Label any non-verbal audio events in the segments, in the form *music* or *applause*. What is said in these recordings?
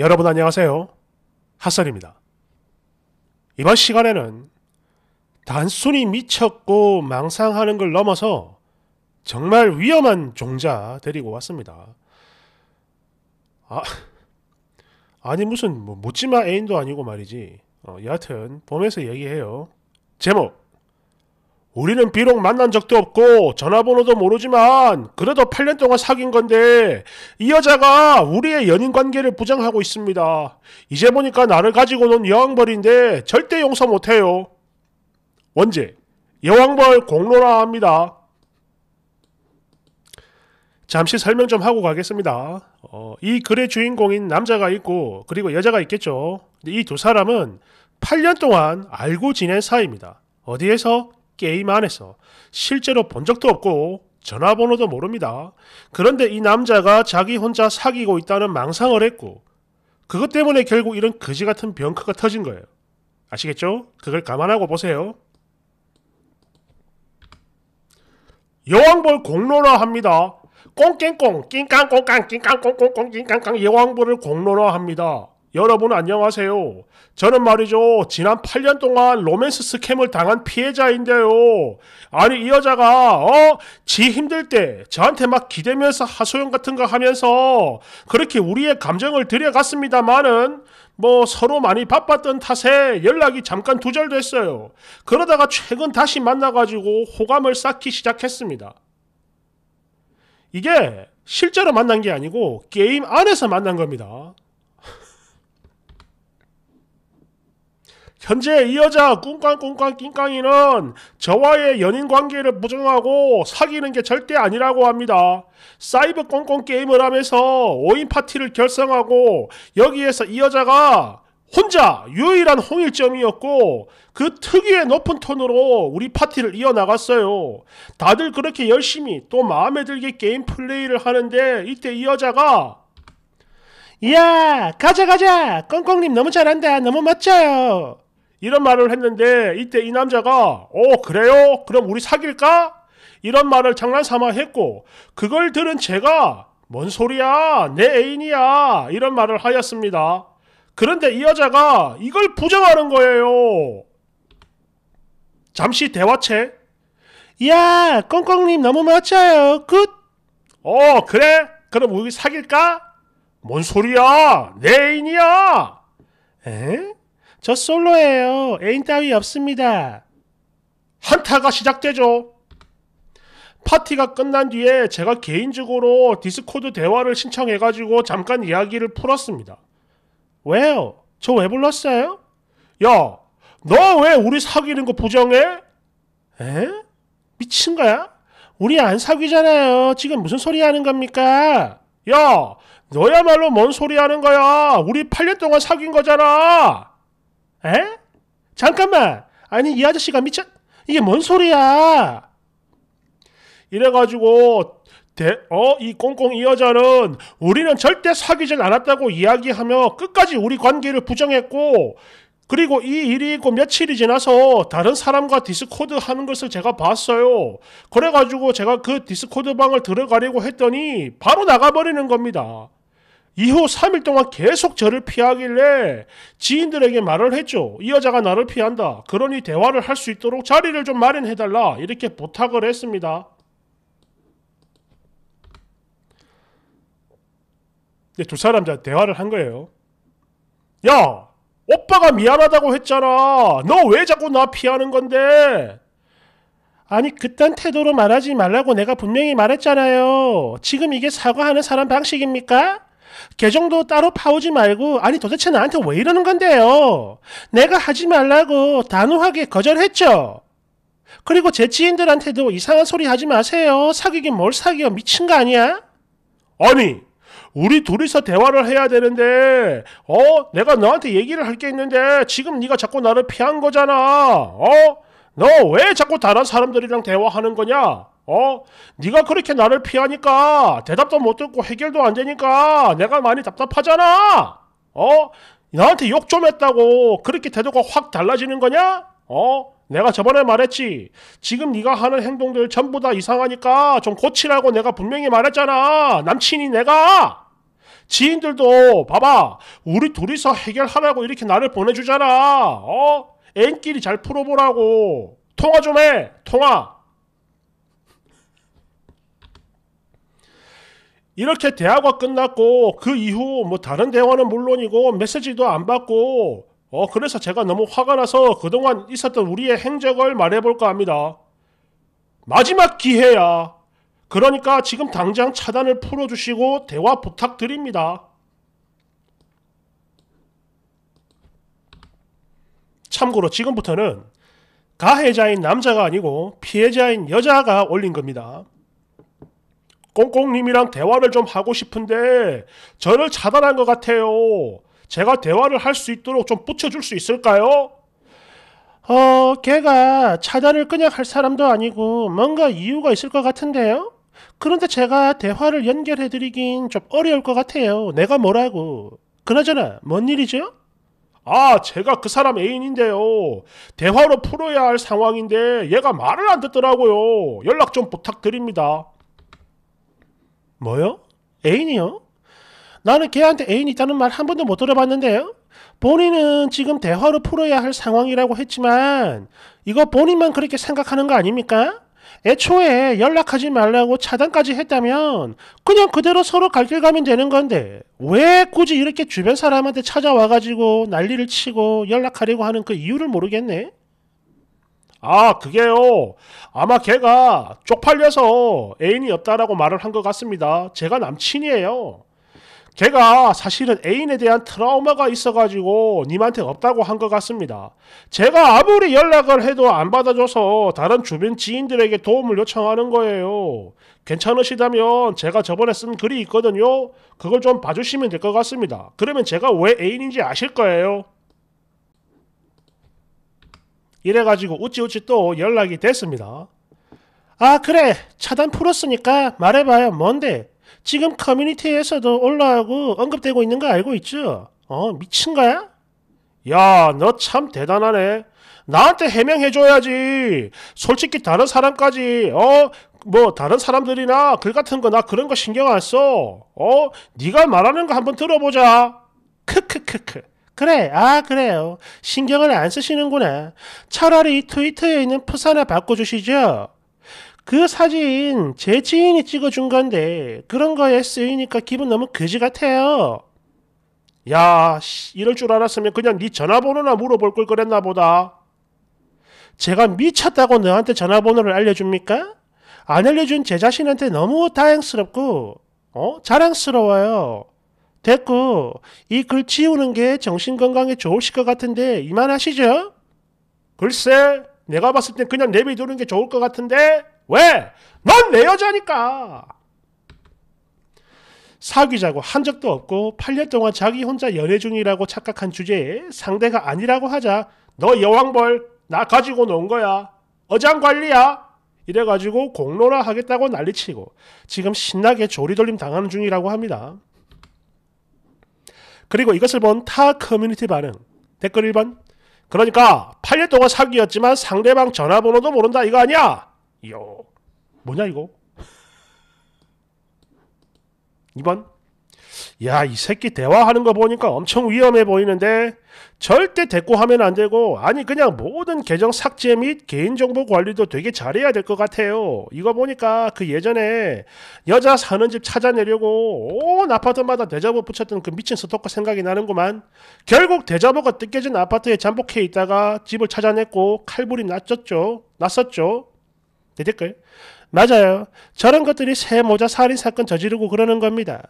여러분 안녕하세요. 핫설입니다. 이번 시간에는 단순히 미쳤고 망상하는 걸 넘어서 정말 위험한 종자 데리고 왔습니다. 아, 아니 무슨 뭐 못지마 애인도 아니고 말이지. 어, 여하튼 보면서 얘기해요. 제목 우리는 비록 만난 적도 없고 전화번호도 모르지만 그래도 8년 동안 사귄 건데 이 여자가 우리의 연인 관계를 부정하고 있습니다. 이제 보니까 나를 가지고 논 여왕벌인데 절대 용서 못해요. 원제 여왕벌 공로라합니다 잠시 설명 좀 하고 가겠습니다. 어, 이 글의 주인공인 남자가 있고 그리고 여자가 있겠죠. 이 두 사람은 8년 동안 알고 지낸 사이입니다. 어디에서 게임 안에서 실제로 본 적도 없고 전화번호도 모릅니다. 그런데 이 남자가 자기 혼자 사귀고 있다는 망상을 했고 그것 때문에 결국 이런 거지 같은 병크가 터진 거예요. 아시겠죠? 그걸 감안하고 보세요. 여왕벌 공론화합니다. 꽁깽꽁 낑깡꽁깡 낑깡꽁꽁꽁 낑깡깡 여왕벌을 공론화합니다. 여러분 안녕하세요. 저는 말이죠. 지난 8년 동안 로맨스 스캠을 당한 피해자인데요. 아니 이 여자가 어? 지 힘들 때 저한테 막 기대면서 하소연 같은 거 하면서 그렇게 우리의 감정을 들여갔습니다마는 뭐 서로 많이 바빴던 탓에 연락이 잠깐 두절됐어요. 그러다가 최근 다시 만나가지고 호감을 쌓기 시작했습니다. 이게 실제로 만난 게 아니고 게임 안에서 만난 겁니다. 현재 이 여자 꿍깡꿍깡 낑깡이는 저와의 연인 관계를 부정하고 사귀는 게 절대 아니라고 합니다. 사이버 꽁꽁 게임을 하면서 5인 파티를 결성하고 여기에서 이 여자가 혼자 유일한 홍일점이었고 그 특유의 높은 톤으로 우리 파티를 이어나갔어요. 다들 그렇게 열심히 또 마음에 들게 게임 플레이를 하는데 이때 이 여자가 이야 가자 가자 꽁꽁님 너무 잘한다 너무 멋져요 이런 말을 했는데 이때 이 남자가 어 그래요? 그럼 우리 사귈까? 이런 말을 장난삼아 했고 그걸 들은 제가 뭔 소리야 내 애인이야 이런 말을 하였습니다. 그런데 이 여자가 이걸 부정하는 거예요. 잠시 대화체 야 꽁꽁님 너무 멋져요 굿. 어 그래? 그럼 우리 사귈까? 뭔 소리야 내 애인이야. 에? 저 솔로예요. 애인 따위 없습니다. 한타가 시작되죠. 파티가 끝난 뒤에 제가 개인적으로 디스코드 대화를 신청해가지고 잠깐 이야기를 풀었습니다. 왜요? 저 왜 불렀어요? 야, 너 왜 우리 사귀는 거 부정해? 에? 미친 거야? 우리 안 사귀잖아요. 지금 무슨 소리 하는 겁니까? 야, 너야말로 뭔 소리 하는 거야? 우리 8년 동안 사귄 거잖아! 에? 잠깐만. 아니 이 아저씨가 미쳤 이게 뭔 소리야? 이래가지고 대, 어, 이 꽁꽁 이 여자는 우리는 절대 사귀질 않았다고 이야기하며 끝까지 우리 관계를 부정했고 그리고 이 일이 있고 며칠이 지나서 다른 사람과 디스코드 하는 것을 제가 봤어요. 그래가지고 제가 그 디스코드 방을 들어가려고 했더니 바로 나가버리는 겁니다. 이후 3일 동안 계속 저를 피하길래 지인들에게 말을 했죠. 이 여자가 나를 피한다. 그러니 대화를 할 수 있도록 자리를 좀 마련해달라. 이렇게 부탁을 했습니다. 네, 두 사람 자 대화를 한 거예요. 야! 오빠가 미안하다고 했잖아. 너 왜 자꾸 나 피하는 건데? 아니 그딴 태도로 말하지 말라고 내가 분명히 말했잖아요. 지금 이게 사과하는 사람 방식입니까? 계정도 따로 파오지 말고 아니 도대체 나한테 왜 이러는 건데요. 내가 하지 말라고 단호하게 거절했죠. 그리고 제 지인들한테도 이상한 소리 하지 마세요. 사귀긴 뭘 사귀어 미친 거 아니야? 아니 우리 둘이서 대화를 해야 되는데 어 내가 너한테 얘기를 할 게 있는데 지금 네가 자꾸 나를 피한 거잖아. 어? 너 왜 자꾸 다른 사람들이랑 대화하는 거냐? 어? 네가 그렇게 나를 피하니까 대답도 못 듣고 해결도 안 되니까 내가 많이 답답하잖아. 어? 나한테 욕 좀 했다고 그렇게 태도가 확 달라지는 거냐? 어? 내가 저번에 말했지. 지금 네가 하는 행동들 전부 다 이상하니까 좀 고치라고 내가 분명히 말했잖아. 남친이 내가 지인들도 봐봐. 우리 둘이서 해결하라고 이렇게 나를 보내주잖아. 어? 애인끼리 잘 풀어보라고. 통화 좀 해. 통화. 이렇게 대화가 끝났고 그 이후 뭐 다른 대화는 물론이고 메시지도 안 받고 어 그래서 제가 너무 화가 나서 그동안 있었던 우리의 행적을 말해볼까 합니다. 마지막 기회야. 그러니까 지금 당장 차단을 풀어주시고 대화 부탁드립니다. 참고로 지금부터는 가해자인 남자가 아니고 피해자인 여자가 올린 겁니다. 꽁꽁님이랑 대화를 좀 하고 싶은데 저를 차단한 것 같아요. 제가 대화를 할 수 있도록 좀 붙여줄 수 있을까요? 어, 걔가 차단을 그냥 할 사람도 아니고 뭔가 이유가 있을 것 같은데요? 그런데 제가 대화를 연결해드리긴 좀 어려울 것 같아요. 내가 뭐라고. 그나저나, 뭔 일이죠? 아, 제가 그 사람 애인인데요. 대화로 풀어야 할 상황인데 얘가 말을 안 듣더라고요. 연락 좀 부탁드립니다. 뭐요? 애인이요? 나는 걔한테 애인 있다는 말 한 번도 못 들어봤는데요? 본인은 지금 대화를 풀어야 할 상황이라고 했지만 이거 본인만 그렇게 생각하는 거 아닙니까? 애초에 연락하지 말라고 차단까지 했다면 그냥 그대로 서로 갈 길 가면 되는 건데 왜 굳이 이렇게 주변 사람한테 찾아와가지고 난리를 치고 연락하려고 하는 그 이유를 모르겠네? 아, 그게요. 아마 걔가 쪽팔려서 애인이 없다라고 말을 한 것 같습니다. 제가 남친이에요. 걔가 사실은 애인에 대한 트라우마가 있어가지고 님한테 없다고 한 것 같습니다. 제가 아무리 연락을 해도 안 받아줘서 다른 주변 지인들에게 도움을 요청하는 거예요. 괜찮으시다면 제가 저번에 쓴 글이 있거든요. 그걸 좀 봐주시면 될 것 같습니다. 그러면 제가 왜 애인인지 아실 거예요. 이래가지고 우찌우찌 또 연락이 됐습니다. 아 그래 차단 풀었으니까 말해봐요 뭔데 지금 커뮤니티에서도 올라오고 언급되고 있는 거 알고 있죠? 어 미친 거야? 야 너 참 대단하네 나한테 해명해줘야지 솔직히 다른 사람까지 어 뭐 다른 사람들이나 글 같은 거나 그런 거 신경 안써어 네가 말하는 거 한번 들어보자 크크크크 그래, 아, 그래요. 신경을 안 쓰시는구나. 차라리 트위터에 있는 프사나 바꿔주시죠. 그 사진 제 지인이 찍어준 건데 그런 거에 쓰이니까 기분 너무 그지 같아요. 야, 씨, 이럴 줄 알았으면 그냥 네 전화번호나 물어볼 걸 그랬나 보다. 제가 미쳤다고 너한테 전화번호를 알려줍니까? 안 알려준 제 자신한테 너무 다행스럽고 어? 자랑스러워요. 됐고 이 글 치우는 게 정신건강에 좋으실 것 같은데 이만하시죠? 글쎄 내가 봤을 땐 그냥 내비두는 게 좋을 것 같은데 왜? 넌 내 여자니까 사귀자고 한 적도 없고 8년 동안 자기 혼자 연애 중이라고 착각한 주제에 상대가 아니라고 하자 너 여왕벌 나 가지고 논 거야 어장관리야 이래가지고 공로라 하겠다고 난리치고 지금 신나게 조리돌림 당하는 중이라고 합니다. 그리고 이것을 본 타 커뮤니티 반응. 댓글 1번. 그러니까 8년 동안 사귀었지만 상대방 전화번호도 모른다 이거 아니야? 요. 뭐냐 이거? 2번. *laughs* 야, 이 새끼 대화하는 거 보니까 엄청 위험해 보이는데 절대 대꾸하면 안 되고 아니 그냥 모든 계정 삭제 및 개인정보 관리도 되게 잘해야 될 것 같아요. 이거 보니까 그 예전에 여자 사는 집 찾아내려고 온 아파트마다 대자보 붙였던 그 미친 스토커 생각이 나는구만. 결국 대자보가 뜯겨진 아파트에 잠복해 있다가 집을 찾아냈고 칼불이 났었죠. 났었죠. 내 댓글. 맞아요. 저런 것들이 새모자 살인 사건 저지르고 그러는 겁니다.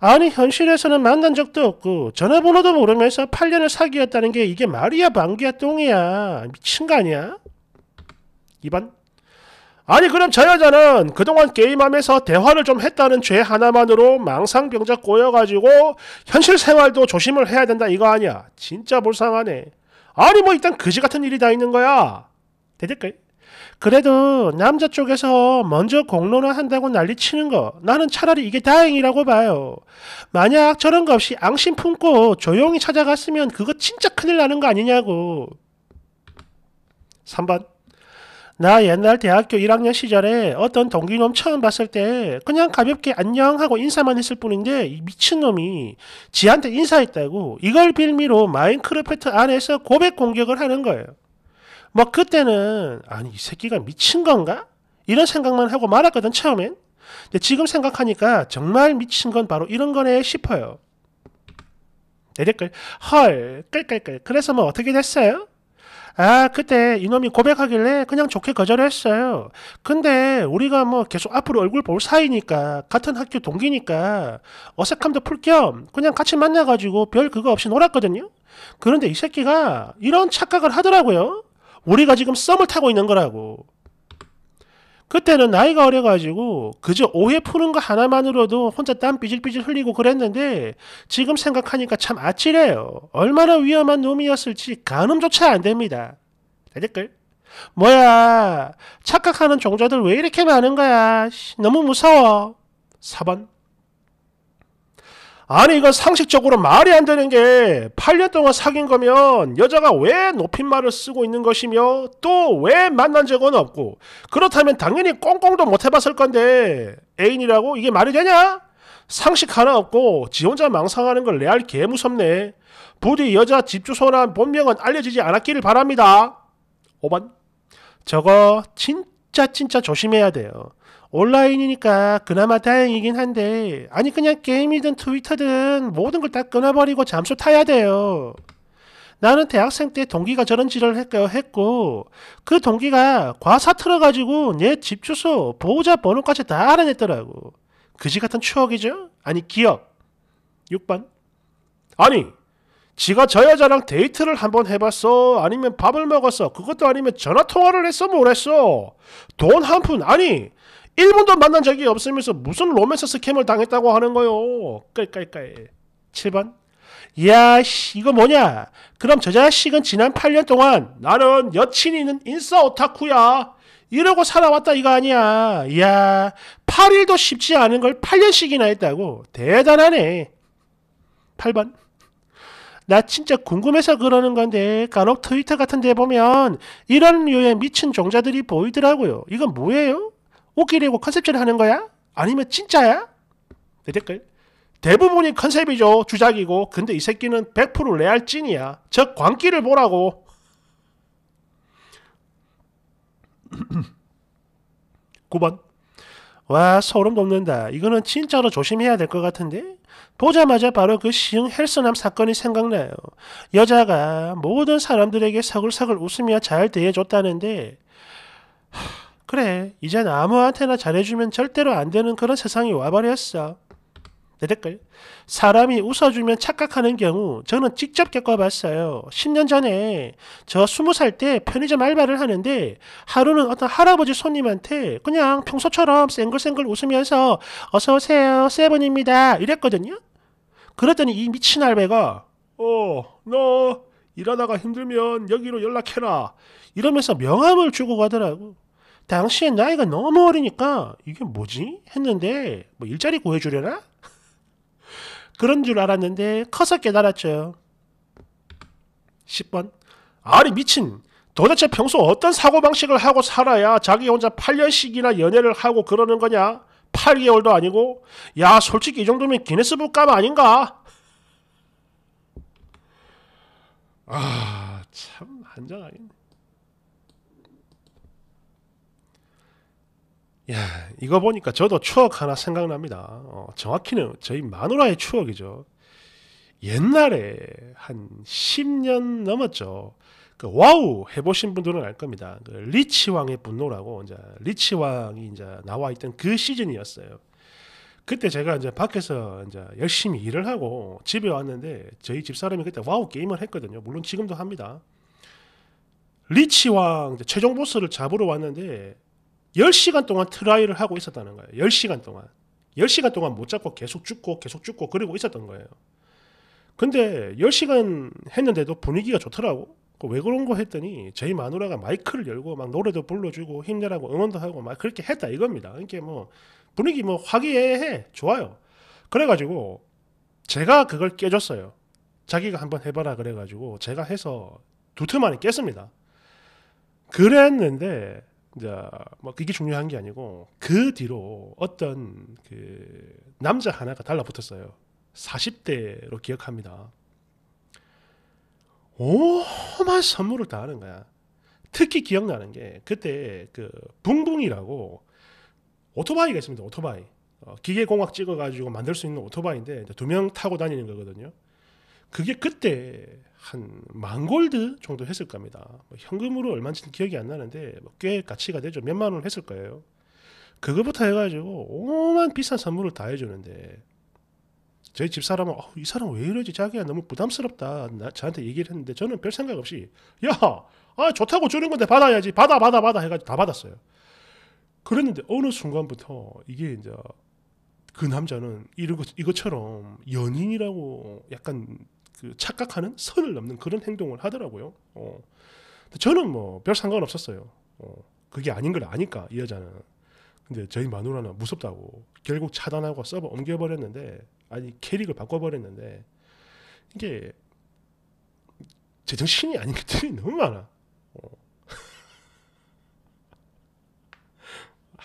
아니 현실에서는 만난 적도 없고 전화번호도 모르면서 8년을 사귀었다는 게 이게 말이야 방귀야 똥이야. 미친 거 아니야? 2번 아니 그럼 저 여자는 그동안 게임하면서 대화를 좀 했다는 죄 하나만으로 망상병자 꼬여가지고 현실 생활도 조심을 해야 된다 이거 아니야 진짜 불쌍하네 아니 뭐 일단 그지 같은 일이 다 있는 거야 대댓글 그래도 남자 쪽에서 먼저 공론화 한다고 난리 치는 거 나는 차라리 이게 다행이라고 봐요. 만약 저런 거 없이 앙심 품고 조용히 찾아갔으면 그거 진짜 큰일 나는 거 아니냐고. 3번 나 옛날 대학교 1학년 시절에 어떤 동기놈 처음 봤을 때 그냥 가볍게 안녕 하고 인사만 했을 뿐인데 이 미친놈이 지한테 인사했다고 이걸 빌미로 마인크래프트 안에서 고백 공격을 하는 거예요. 뭐 그때는 아니 이 새끼가 미친 건가? 이런 생각만 하고 말았거든 처음엔. 근데 지금 생각하니까 정말 미친 건 바로 이런 거네 싶어요. 내 댓글 헐 끌끌끌 그래서 뭐 어떻게 됐어요? 아 그때 이놈이 고백하길래 그냥 좋게 거절했어요. 근데 우리가 뭐 계속 앞으로 얼굴 볼 사이니까 같은 학교 동기니까 어색함도 풀 겸 그냥 같이 만나가지고 별 그거 없이 놀았거든요. 그런데 이 새끼가 이런 착각을 하더라고요. 우리가 지금 썸을 타고 있는 거라고. 그때는 나이가 어려가지고 그저 오해 푸는 거 하나만으로도 혼자 땀 삐질삐질 흘리고 그랬는데 지금 생각하니까 참 아찔해요. 얼마나 위험한 놈이었을지 가늠조차 안 됩니다. 댓글. 뭐야 착각하는 종자들 왜 이렇게 많은 거야. 너무 무서워. 4번 아니 이건 상식적으로 말이 안 되는 게 8년 동안 사귄 거면 여자가 왜 높임말을 쓰고 있는 것이며 또 왜 만난 적은 없고 그렇다면 당연히 꽁꽁도 못 해봤을 건데 애인이라고 이게 말이 되냐? 상식 하나 없고 지 혼자 망상하는 걸 레알 개 무섭네. 부디 여자 집주소나 본명은 알려지지 않았기를 바랍니다. 5번 저거 진짜 진짜 조심해야 돼요. 온라인이니까 그나마 다행이긴 한데 아니 그냥 게임이든 트위터든 모든 걸 다 끊어버리고 잠수 타야 돼요. 나는 대학생 때 동기가 저런 질을 했고 그 동기가 과사틀어가지고 내 집 주소, 보호자 번호까지 다 알아냈더라고. 그지 같은 추억이죠? 아니 기억. 6번. 아니 지가 저 여자랑 데이트를 한번 해봤어? 아니면 밥을 먹었어? 그것도 아니면 전화 통화를 했어? 뭘 했어? 돈 한 푼 아니 1번도 만난 적이 없으면서 무슨 로맨스 스캠을 당했다고 하는 거요. 깔깔깔. 7번. 야, 씨, 이거 뭐냐? 그럼 저 자식은 지난 8년 동안 나는 여친이 있는 인싸 오타쿠야. 이러고 살아왔다 이거 아니야. 야, 8일도 쉽지 않은 걸 8년씩이나 했다고. 대단하네. 8번. 나 진짜 궁금해서 그러는 건데 간혹 트위터 같은 데 보면 이런 류의 미친 종자들이 보이더라고요. 이건 뭐예요? 웃기려고 컨셉질 하는 거야? 아니면 진짜야? 내 댓글. 대부분이 컨셉이죠. 주작이고. 근데 이 새끼는 100% 레알 찐이야. 저 광기를 보라고. 9번와 *clears throat* 소름 돋는다. 이거는 진짜로 조심해야 될 것 같은데? 보자마자 바로 그 시흥 헬스남 사건이 생각나요. 여자가 모든 사람들에게 서글서글 웃으며 잘 대해줬다는데 하, 그래, 이젠 아무한테나 잘해주면 절대로 안 되는 그런 세상이 와버렸어. 내 댓글. 사람이 웃어주면 착각하는 경우 저는 직접 겪어봤어요. 10년 전에 저 20살 때 편의점 알바를 하는데 하루는 어떤 할아버지 손님한테 그냥 평소처럼 쌩글쌩글 웃으면서 어서오세요, 세븐입니다. 이랬거든요. 그랬더니 이 미친 알바가 어, 너 일하다가 힘들면 여기로 연락해라. 이러면서 명함을 주고 가더라고. 당시에 나이가 너무 어리니까 이게 뭐지? 했는데 뭐 일자리 구해주려나? *laughs* 그런 줄 알았는데 커서 깨달았죠. 10번 아니 미친 도대체 평소 어떤 사고방식을 하고 살아야 자기 혼자 8년씩이나 연애를 하고 그러는 거냐? 8개월도 아니고 야 솔직히 이 정도면 기네스북 감 아닌가? 아참 한장 아닌데 야, 예, 이거 보니까 저도 추억 하나 생각납니다. 어, 정확히는 저희 마누라의 추억이죠. 옛날에 한 10년 넘었죠. 그 와우 해보신 분들은 알 겁니다. 그 리치 왕의 분노라고 이제 리치 왕이 이제 나와 있던 그 시즌이었어요. 그때 제가 이제 밖에서 이제 열심히 일을 하고 집에 왔는데 저희 집 사람이 그때 와우 게임을 했거든요. 물론 지금도 합니다. 리치 왕 최종 보스를 잡으러 왔는데 10시간 동안 트라이를 하고 있었다는 거예요. 10시간 동안. 10시간 동안 못 잡고 계속 죽고 계속 죽고 그리고 있었던 거예요. 근데 10시간 했는데도 분위기가 좋더라고. 그 왜 그런 거 했더니 저희 마누라가 마이크를 열고 막 노래도 불러주고 힘내라고 응원도 하고 막 그렇게 했다 이겁니다. 그러니까 뭐 분위기 뭐 화기애애해 좋아요. 그래가지고 제가 그걸 깨줬어요. 자기가 한번 해봐라 그래가지고 제가 해서 두툼하니 깼습니다. 그랬는데 이제 뭐그게 중요한 게 아니고 그 뒤로 어떤 그 남자 하나가 달라붙었어요. 40대로 기억합니다. 오만 선물을 다 하는 거야. 특히 기억나는 게 그때 그 붕붕이라고 오토바이가 있습니다. 오토바이. 어, 기계공학 찍어가지고 만들 수 있는 오토바이인데 두 명 타고 다니는 거거든요. 그게 그때 한 만골드 정도 했을 겁니다. 뭐 현금으로 얼마인지는 기억이 안 나는데 뭐 꽤 가치가 되죠. 몇 만 원 했을 거예요. 그거부터 해가지고 오만 비싼 선물을 다 해주는데 저희 집사람은 어, 이 사람 왜 이러지 자기야 너무 부담스럽다 나, 저한테 얘기를 했는데 저는 별 생각 없이 야 아, 좋다고 주는 건데 받아야지 받아 받아 받아 해가지고 다 받았어요 그랬는데 어느 순간부터 이게 이제 그 남자는 이런 것, 이것처럼 연인이라고 약간 그 착각하는 선을 넘는 그런 행동을 하더라고요. 어. 저는 뭐 별 상관 없었어요. 어. 그게 아닌 걸 아니까 이 여자는. 근데 저희 마누라는 무섭다고 결국 차단하고 서버 옮겨버렸는데 아니 캐릭을 바꿔버렸는데 이게 제 정신이 아닌 것들이 너무 많아. 어. *laughs*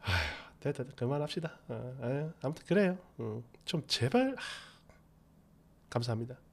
아휴, 됐다, 됐다, 그만합시다. 아, 아무튼 그래요. 음, 좀 제발. 감사합니다.